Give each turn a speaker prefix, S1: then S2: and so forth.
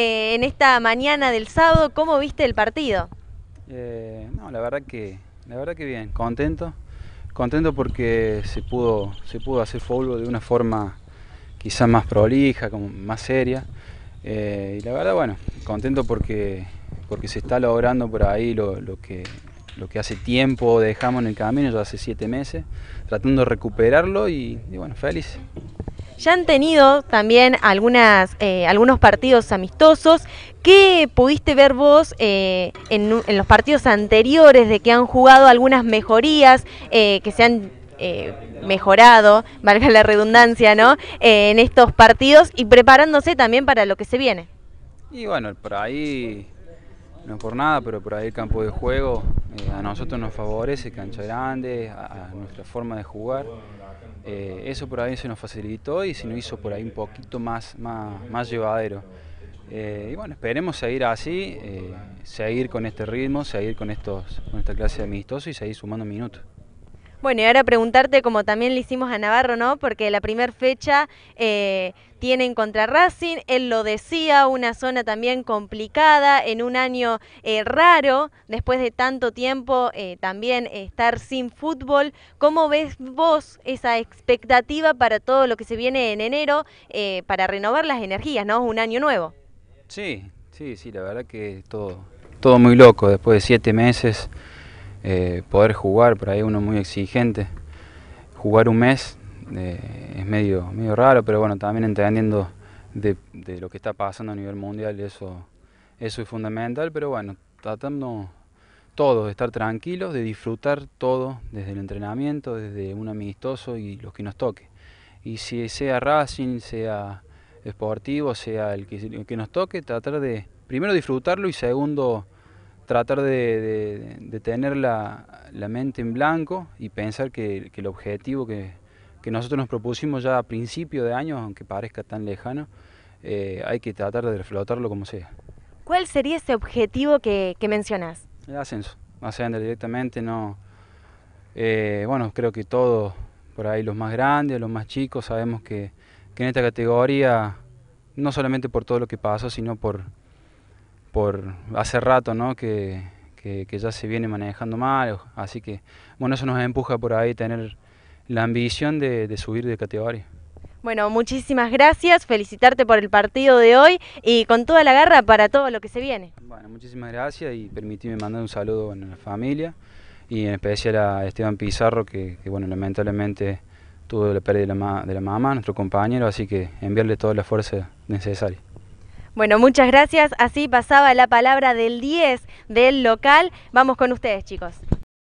S1: Eh, en esta mañana del sábado. ¿Cómo viste el partido?
S2: Eh, no, la verdad que, la verdad que bien, contento. Contento porque se pudo, se pudo hacer fútbol de una forma quizás más prolija, como más seria. Eh, y la verdad, bueno, contento porque, porque se está logrando por ahí lo, que, lo que hace tiempo dejamos en el camino, ya hace siete meses, tratando de recuperarlo y, y bueno, feliz
S1: ya han tenido también algunas, eh, algunos partidos amistosos. ¿Qué pudiste ver vos eh, en, los partidos anteriores de que han jugado algunas mejorías eh, que se han mejorado, valga la redundancia, ¿no? en estos partidos y preparándose también para lo que se viene.
S2: Y bueno, por ahí, no por nada, pero por ahí el campo de juego eh, a nosotros nos favorece cancha grande, a, nuestra forma de jugar. Eh, eso por ahí se nos facilitó y se nos hizo por ahí un poquito más, más, llevadero. Eh, y bueno, esperemos seguir así, seguir con este ritmo, seguir con, estos, con esta clase de amistoso y seguir sumando minutos.
S1: Bueno, y ahora preguntarte, como también le hicimos a Navarro, ¿no? Porque la primera fecha eh, tienen contra Racing, él lo decía, una zona también complicada, en un año eh, raro, después de tanto tiempo eh, también estar sin fútbol. ¿Cómo ves vos esa expectativa para todo lo que se viene en enero, eh, para renovar las energías, ¿no? Un año nuevo.
S2: Sí, sí, sí, la verdad que todo, todo muy loco, después de siete meses. Eh, poder jugar, por ahí uno muy exigente. Jugar un mes eh, es medio, medio raro, pero bueno, también entendiendo de, lo que está pasando a nivel mundial, eso, eso es fundamental, pero bueno, tratando todos de estar tranquilos, de disfrutar todo, desde el entrenamiento, desde un amistoso y los que nos toque. Y si sea Racing, sea esportivo, sea el que, el que nos toque, tratar de primero disfrutarlo y segundo tratar de, tener la, mente en blanco y pensar que, el objetivo que, nosotros nos propusimos ya a principio de año, aunque parezca tan lejano, eh, hay que tratar de reflotarlo como sea.
S1: ¿Cuál sería ese objetivo que, mencionas?
S2: El ascenso, ascender directamente, no... Eh, bueno, creo que todos, por ahí los más grandes, los más chicos, sabemos que, que en esta categoría, no solamente por todo lo que pasa, sino por por hace rato ¿no? que, ya se viene manejando mal, así que bueno, eso nos empuja por ahí tener la ambición de, subir de categoría.
S1: Bueno, muchísimas gracias, felicitarte por el partido de hoy y con toda la garra para todo lo que se viene.
S2: Bueno, muchísimas gracias y permíteme mandar un saludo a la familia y en especial a Esteban Pizarro, que, bueno, lamentablemente tuvo la pérdida la, de la mamá, nuestro compañero, así que enviarle toda la fuerza necesaria.
S1: Bueno, muchas gracias. Así pasaba la palabra del 10 del local. Vamos con ustedes, chicos.